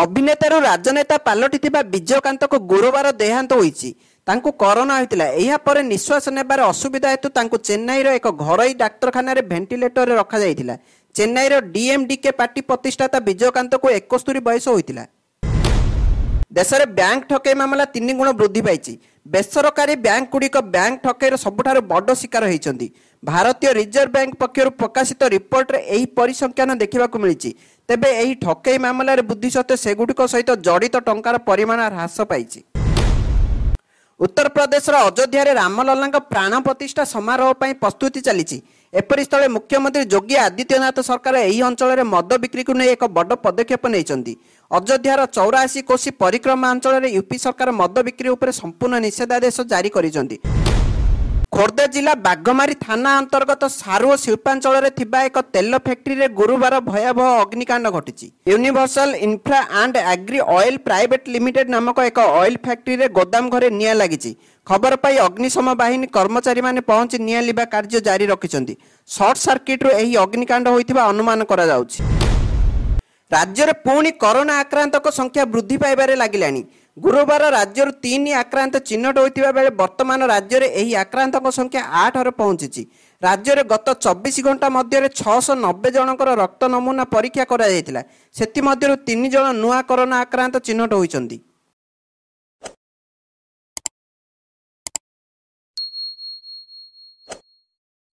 ଅଭିନେତାରୁ ରାଜନେତା ପାଲଟିଥିବା ବିଜୟକାନ୍ତଙ୍କ ଗୁରୁବାର ଦେହାନ୍ତ ହୋଇଛି ତାଙ୍କୁ କରୋନା ହୋଇଥିଲା ଏହାପରେ ନିଶ୍ୱାସ ନେବାରେ ଅସୁବିଧା ହେତୁ ତାଙ୍କୁ ଚେନ୍ନାଇର ଏକ ଘରୋଇ ଡାକ୍ତରଖାନାରେ ଭେଣ୍ଟିଲେଟରରେ ରଖାଯାଇଥିଲା ଚେନ୍ନାଇର ଡିଏମ୍ଡିକେ ପାର୍ଟି ପ୍ରତିଷ୍ଠାତା ବିଜୟକାନ୍ତଙ୍କୁ ଏକସ୍ତରୀ ବୟସ ହୋଇଥିଲା ଦେଶରେ ବ୍ୟାଙ୍କ ଠକେଇ ମାମଲା ତିନି ଗୁଣ ବୃଦ୍ଧି ପାଇଛି ବେସରକାରୀ ବ୍ୟାଙ୍କ ଗୁଡ଼ିକ ବ୍ୟାଙ୍କ ଠକେଇର ସବୁଠାରୁ ବଡ଼ ଶିକାର ହୋଇଛନ୍ତି ଭାରତୀୟ ରିଜର୍ଭ ବ୍ୟାଙ୍କ ପକ୍ଷରୁ ପ୍ରକାଶିତ ରିପୋର୍ଟରେ ଏହି ପରିସଂଖ୍ୟାନ ଦେଖିବାକୁ ମିଳିଛି ତେବେ ଏହି ଠକେଇ ମାମଲାରେ ବୃଦ୍ଧି ସତ୍ତ୍ୱେ ସେଗୁଡ଼ିକ ସହିତ ଜଡ଼ିତ ଟଙ୍କାର ପରିମାଣ ହ୍ରାସ ପାଇଛି ଉତ୍ତରପ୍ରଦେଶର ଅଯୋଧ୍ୟାରେ ରାମଲଲାଙ୍କ ପ୍ରାଣ ପ୍ରତିଷ୍ଠା ସମାରୋହ ପାଇଁ ପ୍ରସ୍ତୁତି ଚାଲିଛି ଏପରିସ୍ଥଳେ ମୁଖ୍ୟମନ୍ତ୍ରୀ ଯୋଗୀ ଆଦିତ୍ୟନାଥ ସରକାର ଏହି ଅଞ୍ଚଳରେ ମଦ ବିକ୍ରିକୁ ନେଇ ଏକ ବଡ଼ ପଦକ୍ଷେପ ନେଇଛନ୍ତି ଅଯୋଧ୍ୟାର ଚଉରାଅଶୀ କୋଶି ପରିକ୍ରମା ଅଞ୍ଚଳରେ ୟୁପି ସରକାର ମଦ ବିକ୍ରି ଉପରେ ସମ୍ପୂର୍ଣ୍ଣ ନିଷେଧାଦେଶ ଜାରି କରିଛନ୍ତି ଖୋର୍ଦ୍ଧା ଜିଲ୍ଲା ବାଘମାରୀ ଥାନା ଅନ୍ତର୍ଗତ ସାରୁ ଶିଳ୍ପାଞ୍ଚଳରେ ଥିବା ଏକ ତେଲ ଫ୍ୟାକ୍ଟ୍ରିରେ ଗୁରୁବାର ଭୟାବହ ଅଗ୍ନିକାଣ୍ଡ ଘଟିଛି universal infra and agri oil private limited ନାମକ ଏକ ଅଏଲ ଫ୍ୟାକ୍ଟ୍ରିରେ ଗୋଦାମ ଘରେ ନିଆଁ ଲାଗିଛି ଖବର ପାଇ ଅଗ୍ନିଶମ ବାହିନୀ କର୍ମଚାରୀମାନେ ପହଞ୍ଚି ନିଆଁ ଲିବା କାର୍ଯ୍ୟ ଜାରି ରଖିଛନ୍ତି ସର୍ଟ ସର୍କିଟରୁ ଏହି ଅଗ୍ନିକାଣ୍ଡ ହୋଇଥିବା ଅନୁମାନ କରାଯାଉଛି ରାଜ୍ୟରେ ପୁଣି କରୋନା ଆକ୍ରାନ୍ତଙ୍କ ସଂଖ୍ୟା ବୃଦ୍ଧି ପାଇବାରେ ଲାଗିଲାଣି ଗୁରୁବାର ରାଜ୍ୟରୁ ତିନି ଆକ୍ରାନ୍ତ ଚିହ୍ନଟ ହୋଇଥିବା ବେଳେ ବର୍ତ୍ତମାନ ରାଜ୍ୟରେ ଏହି ଆକ୍ରାନ୍ତଙ୍କ ସଂଖ୍ୟା ଆଠରେ ପହଞ୍ଚିଛି ରାଜ୍ୟରେ ଗତ ଚବିଶ ଘଣ୍ଟା ମଧ୍ୟରେ ଛଅଶହ ନବେ ଜଣଙ୍କର ରକ୍ତ ନମୁନା ପରୀକ୍ଷା କରାଯାଇଥିଲା ସେଥିମଧ୍ୟରୁ ତିନି ଜଣ ନୂଆ କରୋନା ଆକ୍ରାନ୍ତ ଚିହ୍ନଟ ହୋଇଛନ୍ତି